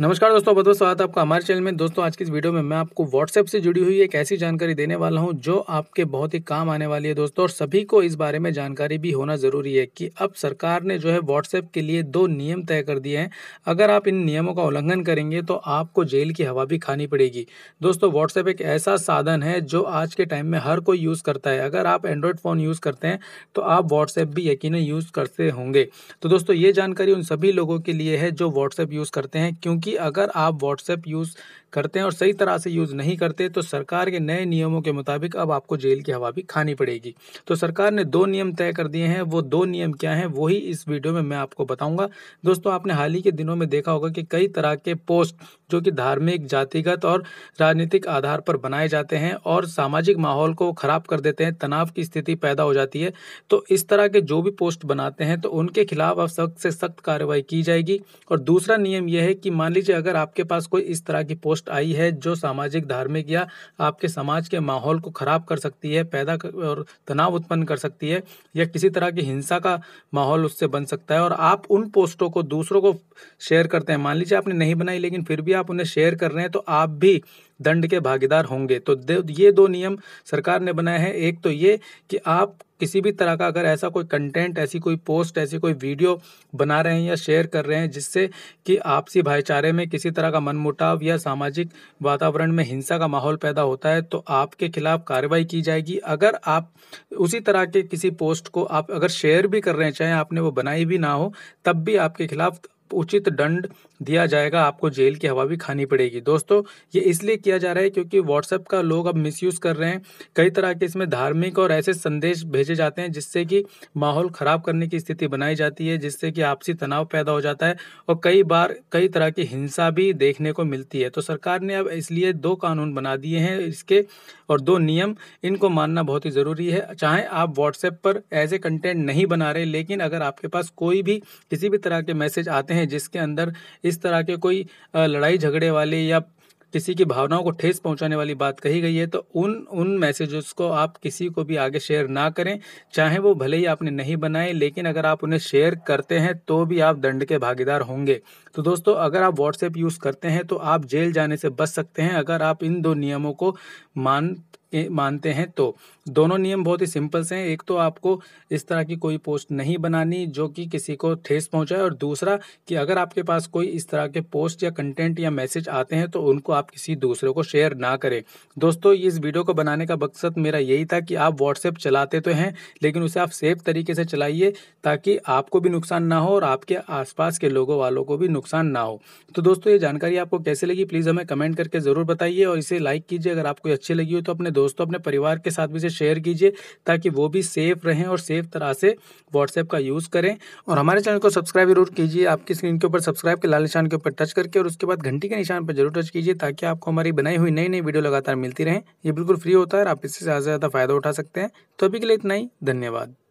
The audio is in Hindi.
नमस्कार दोस्तों बहुत बहुत स्वागत आपका हमारे चैनल में दोस्तों आज की इस वीडियो में मैं आपको व्हाट्सएप से जुड़ी हुई एक ऐसी जानकारी देने वाला हूं जो आपके बहुत ही काम आने वाली है दोस्तों और सभी को इस बारे में जानकारी भी होना ज़रूरी है कि अब सरकार ने जो है व्हाट्सएप के लिए दो नियम तय कर दिए हैं अगर आप इन नियमों का उल्लंघन करेंगे तो आपको जेल की हवा भी खानी पड़ेगी दोस्तों व्हाट्सएप एक ऐसा साधन है जो आज के टाइम में हर कोई यूज़ करता है अगर आप एंड्रॉयड फ़ोन यूज़ करते हैं तो आप व्हाट्सएप भी यकीन यूज़ करते होंगे तो दोस्तों ये जानकारी उन सभी लोगों के लिए है जो व्हाट्सएप यूज़ करते हैं क्योंकि क्योंकि अगर आप व्हाट्सएप यूज़ करते हैं और सही तरह से यूज़ नहीं करते तो सरकार के नए नियमों के मुताबिक अब आपको जेल की हवा भी खानी पड़ेगी तो सरकार ने दो नियम तय कर दिए हैं वो दो नियम क्या हैं वही इस वीडियो में मैं आपको बताऊंगा दोस्तों आपने हाल ही के दिनों में देखा होगा कि कई तरह के पोस्ट जो कि धार्मिक जातिगत और राजनीतिक आधार पर बनाए जाते हैं और सामाजिक माहौल को ख़राब कर देते हैं तनाव की स्थिति पैदा हो जाती है तो इस तरह के जो भी पोस्ट बनाते हैं तो उनके खिलाफ अब सख्त से सख्त कार्रवाई की जाएगी और दूसरा नियम यह है कि मान लीजिए अगर आपके पास कोई इस तरह की पोस्ट आई है जो सामाजिक धार्मिक या आपके समाज के माहौल को खराब कर सकती है पैदा और तनाव उत्पन्न कर सकती है या किसी तरह की हिंसा का माहौल उससे बन सकता है और आप उन पोस्टों को दूसरों को शेयर करते हैं मान लीजिए आपने नहीं बनाई लेकिन फिर भी आप उन्हें शेयर कर रहे हैं तो आप भी दंड के भागीदार होंगे तो ये दो नियम सरकार ने बनाए हैं एक तो ये कि आप किसी भी तरह का अगर ऐसा कोई कंटेंट ऐसी कोई पोस्ट ऐसी कोई वीडियो बना रहे हैं या शेयर कर रहे हैं जिससे कि आपसी भाईचारे में किसी तरह का मनमुटाव या सामाजिक वातावरण में हिंसा का माहौल पैदा होता है तो आपके खिलाफ कार्रवाई की जाएगी अगर आप उसी तरह के किसी पोस्ट को आप अगर शेयर भी कर रहे हैं चाहे आपने वो बनाई भी ना हो तब भी आपके खिलाफ उचित दंड दिया जाएगा आपको जेल की हवा भी खानी पड़ेगी दोस्तों ये इसलिए किया जा रहा है क्योंकि व्हाट्सएप का लोग अब मिसयूज़ कर रहे हैं कई तरह के इसमें धार्मिक और ऐसे संदेश भेजे जाते हैं जिससे कि माहौल ख़राब करने की स्थिति बनाई जाती है जिससे कि आपसी तनाव पैदा हो जाता है और कई बार कई तरह की हिंसा भी देखने को मिलती है तो सरकार ने अब इसलिए दो कानून बना दिए हैं इसके और दो नियम इनको मानना बहुत ही ज़रूरी है चाहे आप व्हाट्सएप पर एज ए कंटेंट नहीं बना रहे लेकिन अगर आपके पास कोई भी किसी भी तरह के मैसेज आते हैं हैं जिसके अंदर इस तरह के कोई लड़ाई झगड़े वाले या किसी की भावनाओं को ठेस पहुंचाने वाली बात कही गई है तो उन उन मैसेजेस को आप किसी को भी आगे शेयर ना करें चाहे वो भले ही आपने नहीं बनाए लेकिन अगर आप उन्हें शेयर करते हैं तो भी आप दंड के भागीदार होंगे तो दोस्तों अगर आप व्हाट्सएप यूज़ करते हैं तो आप जेल जाने से बच सकते हैं अगर आप इन दो नियमों को मान मानते हैं तो दोनों नियम बहुत ही सिंपल से हैं एक तो आपको इस तरह की कोई पोस्ट नहीं बनानी जो कि किसी को ठेस पहुंचाए और दूसरा कि अगर आपके पास कोई इस तरह के पोस्ट या कंटेंट या मैसेज आते हैं तो उनको आप किसी दूसरे को शेयर ना करें दोस्तों इस वीडियो को बनाने का मकसद मेरा यही था कि आप व्हाट्सएप चलाते तो हैं लेकिन उसे आप सेफ तरीके से चलाइए ताकि आपको भी नुकसान ना हो और आपके आसपास के लोगों वालों को भी नुकसान ना हो तो दोस्तों ये जानकारी आपको कैसे लगी प्लीज़ हमें कमेंट करके ज़रूर बताइए और इसे लाइक कीजिए अगर आपको अच्छी लगी हो तो अपने दोस्तों अपने परिवार के साथ भी इसे शेयर कीजिए ताकि वो भी सेफ रहें और सेफ तरह से व्हाट्सएप का यूज़ करें और हमारे चैनल को सब्सक्राइब जरूर कीजिए आपकी स्क्रीन के ऊपर सब्सक्राइब के लाल निशान के ऊपर टच करके और उसके बाद घंटी के निशान पर जरूर टच कीजिए ताकि आपको हमारी बनाई हुई नई नई वीडियो लगातार मिलती रहें ये बिल्कुल फ्री होता है और आप इससे ज़्यादा से ज़्यादा फ़ायदा उठा सकते हैं तो अभी के लिए इतना ही धन्यवाद